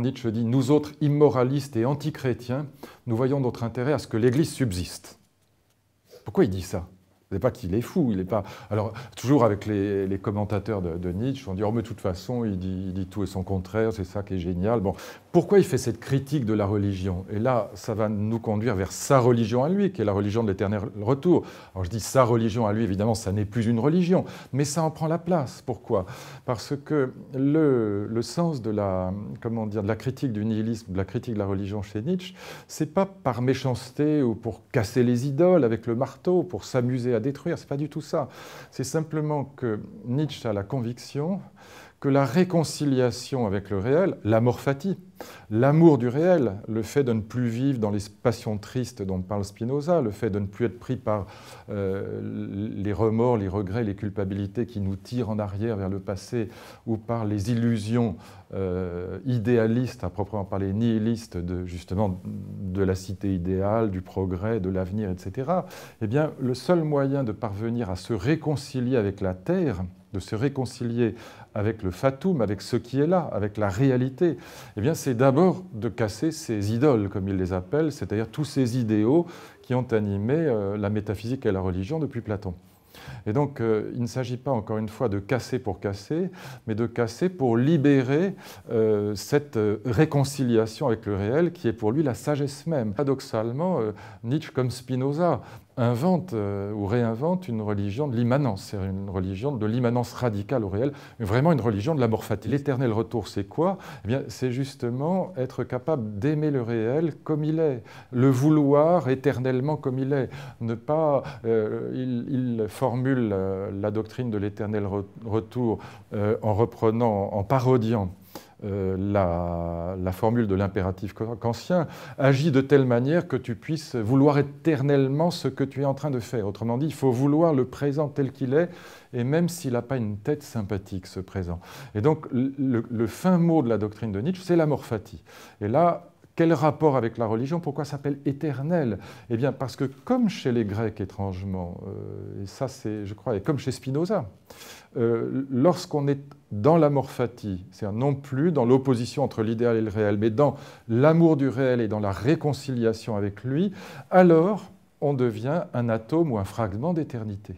Nietzsche dit Nous autres immoralistes et antichrétiens, nous voyons notre intérêt à ce que l'Église subsiste. Pourquoi il dit ça n'est pas qu'il est fou, il n'est pas. Alors, toujours avec les, commentateurs de, Nietzsche, on dit Oh, mais de toute façon, il dit, tout et son contraire, c'est ça qui est génial. Bon, pourquoi il fait cette critique de la religion Et là, ça va nous conduire vers sa religion à lui, qui est la religion de l'éternel retour. Alors, je dis sa religion à lui, évidemment, ça n'est plus une religion, mais ça en prend la place. Pourquoi Parce que le, le, sens de la, comment dire, de la critique du nihilisme, de la critique de la religion chez Nietzsche, c'est pas par méchanceté ou pour casser les idoles avec le marteau, pour s'amuser détruire. C'est pas du tout ça. C'est simplement que Nietzsche a la conviction que la réconciliation avec le réel, l'amorphatie, l'amour du réel, le fait de ne plus vivre dans les passions tristes dont parle Spinoza, le fait de ne plus être pris par euh, les remords, les regrets, les culpabilités qui nous tirent en arrière vers le passé ou par les illusions euh, idéalistes, à proprement parler nihilistes, de, justement de la cité idéale, du progrès, de l'avenir, etc., eh bien, le seul moyen de parvenir à se réconcilier avec la Terre, de se réconcilier avec le fatum, avec ce qui est là, avec la réalité, eh bien c'est d'abord de casser ces idoles, comme il les appelle, c'est-à-dire tous ces idéaux qui ont animé euh, la métaphysique et la religion depuis Platon. Et donc, euh, il ne s'agit pas, encore une fois, de casser pour casser, mais de casser pour libérer euh, cette réconciliation avec le réel qui est pour lui la sagesse même. Paradoxalement, Nietzsche, comme Spinoza, invente euh, ou réinvente une religion de l'immanence, c'est une religion de l'immanence radicale au réel, vraiment une religion de mort fatale. L'éternel retour, c'est quoi eh bien, c'est justement être capable d'aimer le réel comme il est, le vouloir éternellement comme il est, ne pas. Euh, il, formule euh, la doctrine de l'éternel retour en reprenant, en parodiant euh, la, formule de l'impératif kantien agit de telle manière que tu puisses vouloir éternellement ce que tu es en train de faire. Autrement dit, il faut vouloir le présent tel qu'il est, et même s'il n'a pas une tête sympathique, ce présent. Et donc, le, fin mot de la doctrine de Nietzsche, c'est l'amorphatie. Et là, quel rapport avec la religion Pourquoi s'appelle éternel Eh bien, parce que comme chez les Grecs, étrangement, euh, et ça c'est, je crois, et comme chez Spinoza, euh, lorsqu'on est dans l'amorphatie, c'est-à-dire non plus dans l'opposition entre l'idéal et le réel, mais dans l'amour du réel et dans la réconciliation avec lui, alors on devient un atome ou un fragment d'éternité.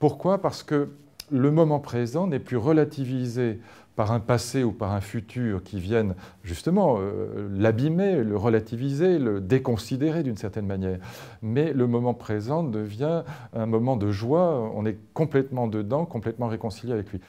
Pourquoi Parce que le moment présent n'est plus relativisé par un passé ou par un futur qui viennent justement euh, l'abîmer, le relativiser, le déconsidérer d'une certaine manière. Mais le moment présent devient un moment de joie, on est complètement dedans, complètement réconcilié avec lui.